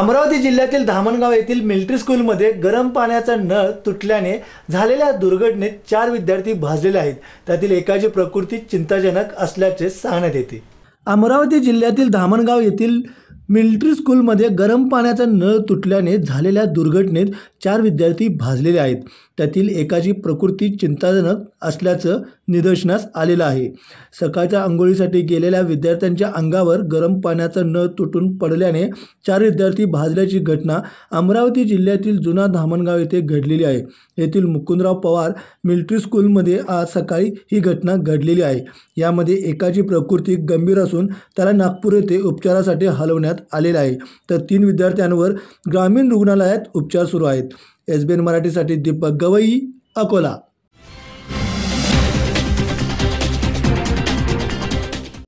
अमरावती जिल्ह्यातील धामणगाव येथील मिल्ट्री स्कूलमध्ये गरम पाण्याचा नळ तुटल्याने झालेल्या दुर्घटनेत चार विद्यार्थी भाजलेले आहेत त्यातील एकाची प्रकृती चिंताजनक असल्याचे सांगण्यात येते अमरावती जिल्ह्यातील धामणगाव येथील मिल्ट्री स्कूलमध्ये गरम पाण्याचा नळ तुटल्याने झालेल्या दुर्घटनेत चार विद्यार्थी भाजलेले आहेत त्यातील एकाची प्रकृती चिंताजनक असल्याचं निदर्शनास आलेलं आहे सकाळच्या आंघोळीसाठी गेलेल्या विद्यार्थ्यांच्या अंगावर गरम पाण्याचा नळ तुटून पडल्याने चार विद्यार्थी भाजल्याची घटना अमरावती जिल्ह्यातील जुना धामणगाव येथे घडलेली आहे येथील मुकुंदराव पवार मिल्ट्री स्कूलमध्ये आज सकाळी ही घटना घडलेली आहे यामध्ये एकाची प्रकृती गंभीर असून त्याला नागपूर येथे उपचारासाठी हलवण्यात करण्यात आलेला आहे तर तीन विद्यार्थ्यांवर ग्रामीण रुग्णालयात उपचार सुरू आहेत एस बी एन मराठीसाठी दीपक गवई अकोला